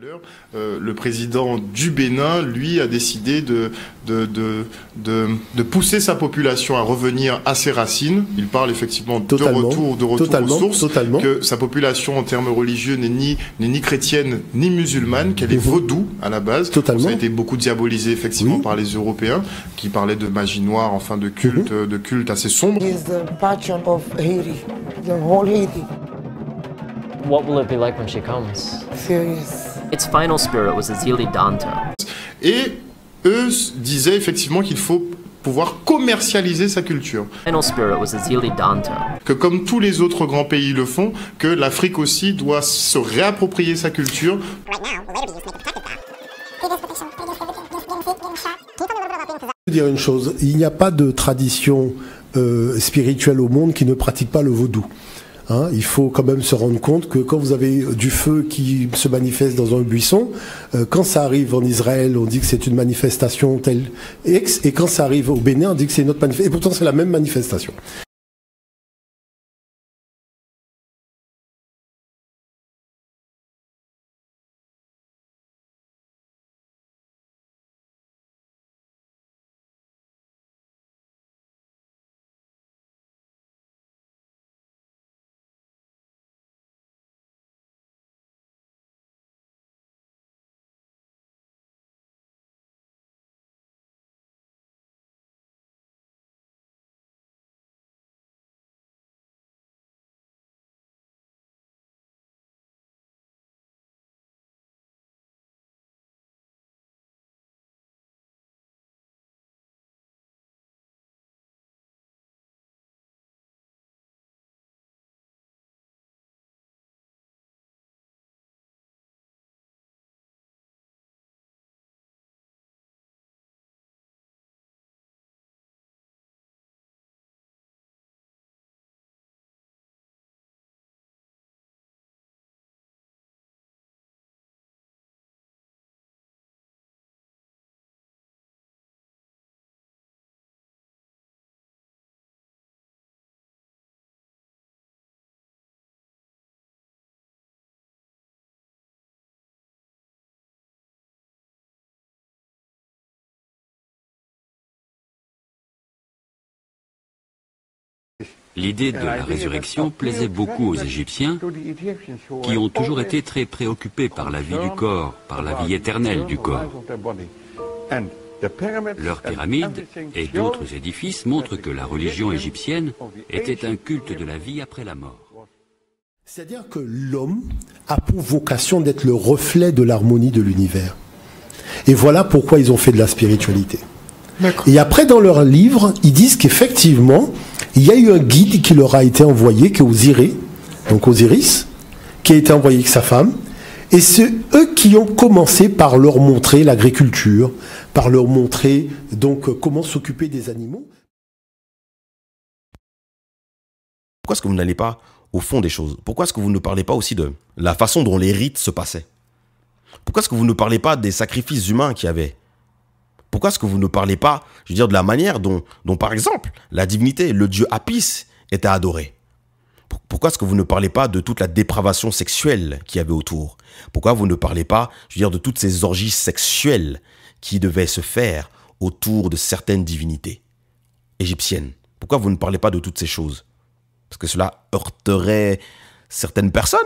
l'heure, euh, le président du Bénin, lui, a décidé de de, de, de, pousser sa population à revenir à ses racines. Il parle effectivement de retour, de retour aux sources, que sa population en termes religieux n'est ni, ni chrétienne ni musulmane, qu'elle est mhm. vaudou à la base. Ça a été beaucoup diabolisé effectivement par les Européens qui parlaient de magie noire, enfin de culte, mhm. de culte assez sombre. Et eux disaient effectivement qu'il faut pouvoir commercialiser sa culture. Que comme tous les autres grands pays le font, que l'Afrique aussi doit se réapproprier sa culture. Je veux dire une chose, il n'y a pas de tradition euh, spirituelle au monde qui ne pratique pas le vaudou. Hein, il faut quand même se rendre compte que quand vous avez du feu qui se manifeste dans un buisson, euh, quand ça arrive en Israël, on dit que c'est une manifestation telle X, et quand ça arrive au Bénin, on dit que c'est une autre manifestation. Et pourtant, c'est la même manifestation. L'idée de la résurrection plaisait beaucoup aux Égyptiens, qui ont toujours été très préoccupés par la vie du corps, par la vie éternelle du corps. Leurs pyramides et d'autres édifices montrent que la religion égyptienne était un culte de la vie après la mort. C'est-à-dire que l'homme a pour vocation d'être le reflet de l'harmonie de l'univers. Et voilà pourquoi ils ont fait de la spiritualité. Et après, dans leur livre, ils disent qu'effectivement, il y a eu un guide qui leur a été envoyé, qui est Osiré, donc Osiris, qui a été envoyé avec sa femme. Et c'est eux qui ont commencé par leur montrer l'agriculture, par leur montrer donc comment s'occuper des animaux. Pourquoi est-ce que vous n'allez pas au fond des choses Pourquoi est-ce que vous ne parlez pas aussi de la façon dont les rites se passaient Pourquoi est-ce que vous ne parlez pas des sacrifices humains qu'il y avait pourquoi est-ce que vous ne parlez pas, je veux dire, de la manière dont, dont par exemple, la divinité, le dieu Apis était adoré pourquoi est-ce que vous ne parlez pas de toute la dépravation sexuelle qu'il y avait autour Pourquoi vous ne parlez pas, je veux dire, de toutes ces orgies sexuelles qui devaient se faire autour de certaines divinités égyptiennes Pourquoi vous ne parlez pas de toutes ces choses Parce que cela heurterait certaines personnes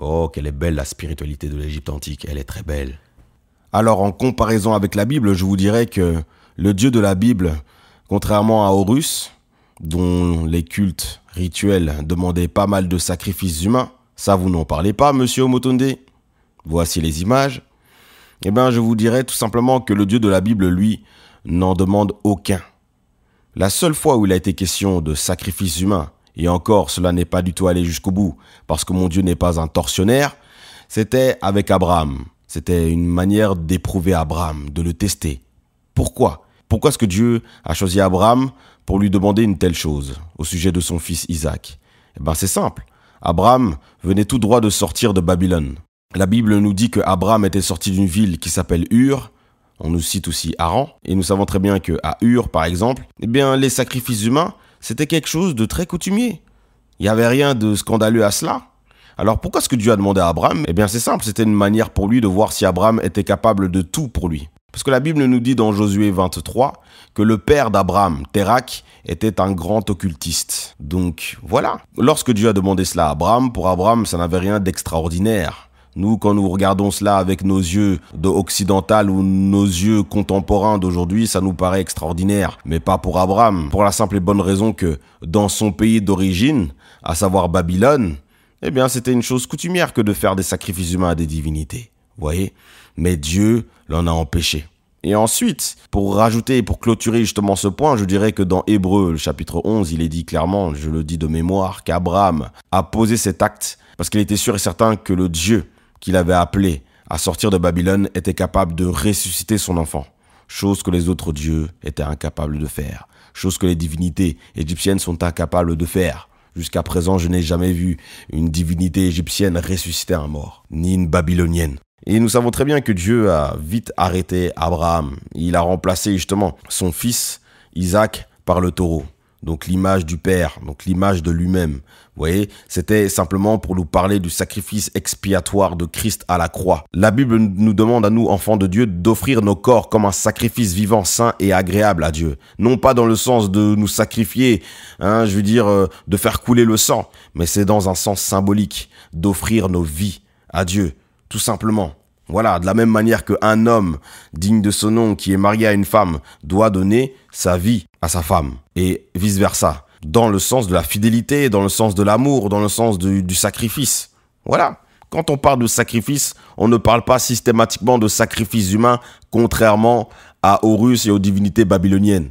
Oh, quelle est belle la spiritualité de l'Égypte antique, elle est très belle. Alors en comparaison avec la Bible, je vous dirais que le Dieu de la Bible, contrairement à Horus, dont les cultes rituels demandaient pas mal de sacrifices humains, ça vous n'en parlez pas, monsieur Omotonde Voici les images. Eh bien, je vous dirais tout simplement que le Dieu de la Bible, lui, n'en demande aucun. La seule fois où il a été question de sacrifices humains, et encore cela n'est pas du tout allé jusqu'au bout, parce que mon Dieu n'est pas un tortionnaire, c'était avec Abraham. C'était une manière d'éprouver Abraham, de le tester. Pourquoi Pourquoi est-ce que Dieu a choisi Abraham pour lui demander une telle chose au sujet de son fils Isaac Eh bien c'est simple. Abraham venait tout droit de sortir de Babylone. La Bible nous dit que Abraham était sorti d'une ville qui s'appelle Ur, on nous cite aussi Aran, et nous savons très bien que à Ur, par exemple, eh bien, les sacrifices humains, c'était quelque chose de très coutumier. Il n'y avait rien de scandaleux à cela. Alors pourquoi ce que Dieu a demandé à Abraham Eh bien c'est simple, c'était une manière pour lui de voir si Abraham était capable de tout pour lui. Parce que la Bible nous dit dans Josué 23 que le père d'Abraham, Terak, était un grand occultiste. Donc voilà. Lorsque Dieu a demandé cela à Abraham, pour Abraham, ça n'avait rien d'extraordinaire. Nous, quand nous regardons cela avec nos yeux de occidental ou nos yeux contemporains d'aujourd'hui, ça nous paraît extraordinaire. Mais pas pour Abraham. Pour la simple et bonne raison que dans son pays d'origine, à savoir Babylone, eh bien, c'était une chose coutumière que de faire des sacrifices humains à des divinités. vous Voyez Mais Dieu l'en a empêché. Et ensuite, pour rajouter et pour clôturer justement ce point, je dirais que dans Hébreu, le chapitre 11, il est dit clairement, je le dis de mémoire, qu'Abraham a posé cet acte parce qu'il était sûr et certain que le Dieu qu'il avait appelé à sortir de Babylone était capable de ressusciter son enfant, chose que les autres dieux étaient incapables de faire, chose que les divinités égyptiennes sont incapables de faire. Jusqu'à présent, je n'ai jamais vu une divinité égyptienne ressusciter un mort, ni une babylonienne. Et nous savons très bien que Dieu a vite arrêté Abraham. Il a remplacé justement son fils Isaac par le taureau donc l'image du Père, donc l'image de lui-même. Vous voyez, c'était simplement pour nous parler du sacrifice expiatoire de Christ à la croix. La Bible nous demande à nous, enfants de Dieu, d'offrir nos corps comme un sacrifice vivant, saint et agréable à Dieu. Non pas dans le sens de nous sacrifier, hein, je veux dire, euh, de faire couler le sang, mais c'est dans un sens symbolique, d'offrir nos vies à Dieu, tout simplement. Voilà, de la même manière qu'un homme digne de ce nom qui est marié à une femme doit donner sa vie à sa femme et vice-versa, dans le sens de la fidélité, dans le sens de l'amour, dans le sens du, sacrifice. Voilà. Quand on parle de sacrifice, on ne parle pas systématiquement de sacrifice humain, contrairement à Horus et aux divinités babyloniennes.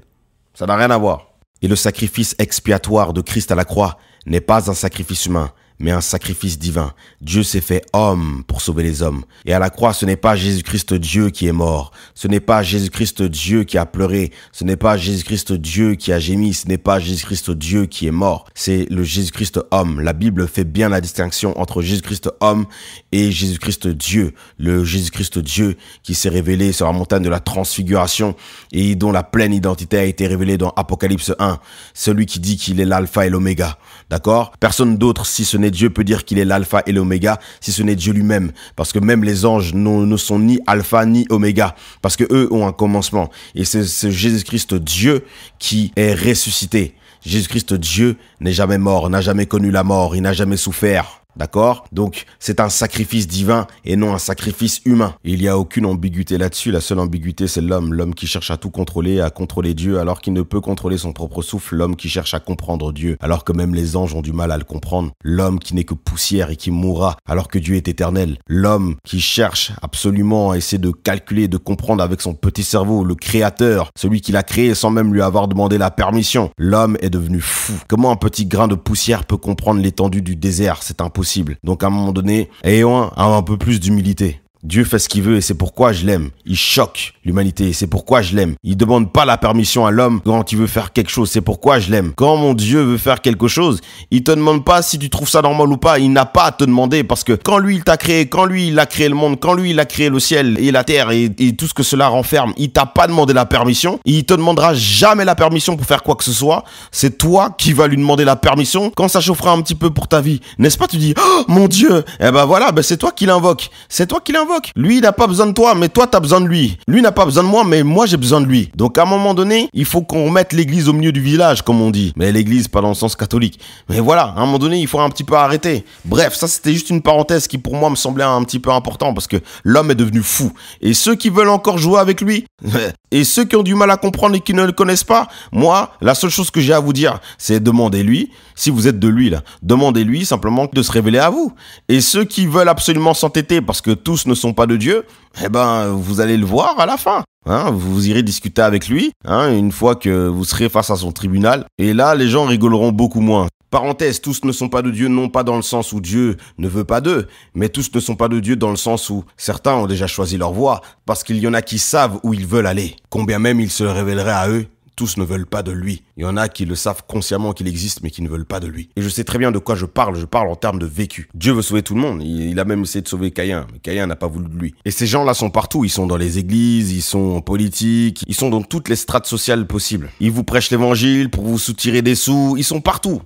Ça n'a rien à voir. Et le sacrifice expiatoire de Christ à la croix n'est pas un sacrifice humain, mais un sacrifice divin. Dieu s'est fait homme pour sauver les hommes. Et à la croix, ce n'est pas Jésus-Christ Dieu qui est mort, ce n'est pas Jésus-Christ Dieu qui a pleuré, ce n'est pas Jésus-Christ Dieu qui a gémi, ce n'est pas Jésus-Christ Dieu qui est mort, c'est le Jésus-Christ homme. La Bible fait bien la distinction entre Jésus-Christ homme et Jésus-Christ Dieu, le Jésus-Christ Dieu qui s'est révélé sur la montagne de la transfiguration et dont la pleine identité a été révélée dans Apocalypse 1, celui qui dit qu'il est l'alpha et l'oméga. D'accord Personne d'autre si ce n'est Dieu, peut dire qu'il est l'alpha et l'oméga, si ce n'est Dieu lui-même. Parce que même les anges ne sont ni alpha ni oméga, parce que eux ont un commencement. Et c'est Jésus-Christ Dieu qui est ressuscité. Jésus-Christ Dieu n'est jamais mort, n'a jamais connu la mort, il n'a jamais souffert. D'accord Donc c'est un sacrifice divin et non un sacrifice humain. Il n'y a aucune ambiguïté là-dessus, la seule ambiguïté c'est l'homme, l'homme qui cherche à tout contrôler, à contrôler Dieu alors qu'il ne peut contrôler son propre souffle, l'homme qui cherche à comprendre Dieu alors que même les anges ont du mal à le comprendre, l'homme qui n'est que poussière et qui mourra alors que Dieu est éternel, l'homme qui cherche absolument à essayer de calculer, de comprendre avec son petit cerveau le créateur, celui qui l'a créé sans même lui avoir demandé la permission. L'homme est devenu fou. Comment un petit grain de poussière peut comprendre l'étendue du désert C'est impossible donc à un moment donné, ayons un peu plus d'humilité. Dieu fait ce qu'il veut et c'est pourquoi je l'aime. Il choque l'humanité et c'est pourquoi je l'aime. Il demande pas la permission à l'homme quand il veut faire quelque chose, c'est pourquoi je l'aime. Quand mon Dieu veut faire quelque chose, il te demande pas si tu trouves ça normal ou pas, il n'a pas à te demander parce que quand lui il t'a créé, quand lui il a créé le monde, quand lui il a créé le ciel et la terre et, tout ce que cela renferme, il t'a pas demandé la permission, il te demandera jamais la permission pour faire quoi que ce soit, c'est toi qui vas lui demander la permission quand ça chauffera un petit peu pour ta vie. N'est-ce pas tu dis "Oh mon Dieu." Eh ben voilà, ben c'est toi qui l'invoque. C'est toi qui l'invoque. Lui, n'a pas besoin de toi, mais toi, tu as besoin de lui. Lui n'a pas besoin de moi, mais moi, j'ai besoin de lui. Donc, à un moment donné, il faut qu'on remette l'église au milieu du village, comme on dit. Mais l'église, pas dans le sens catholique. Mais voilà, à un moment donné, il faut un petit peu arrêter. Bref, ça, c'était juste une parenthèse qui, pour moi, me semblait un petit peu important parce que l'homme est devenu fou. Et ceux qui veulent encore jouer avec lui, et ceux qui ont du mal à comprendre et qui ne le connaissent pas, moi, la seule chose que j'ai à vous dire, c'est demandez-lui, si vous êtes de lui, là, demandez-lui simplement de se révéler à vous. Et ceux qui veulent absolument s'entêter parce que tous ne sont pas de Dieu, eh ben, vous allez le voir à la fin. Hein, vous irez discuter avec lui, hein, une fois que vous serez face à son tribunal. Et là, les gens rigoleront beaucoup moins. Parenthèse, tous ne sont pas de Dieu, non pas dans le sens où Dieu ne veut pas d'eux, mais tous ne sont pas de Dieu dans le sens où certains ont déjà choisi leur voie, parce qu'il y en a qui savent où ils veulent aller, combien même ils se révéleraient à eux tous ne veulent pas de lui. Il y en a qui le savent consciemment qu'il existe, mais qui ne veulent pas de lui. Et je sais très bien de quoi je parle, je parle en termes de vécu. Dieu veut sauver tout le monde, il, a même essayé de sauver Caïn, mais Caïn n'a pas voulu de lui. Et ces gens-là sont partout, ils sont dans les églises, ils sont en politique, ils sont dans toutes les strates sociales possibles. Ils vous prêchent l'évangile pour vous soutirer des sous, ils sont partout.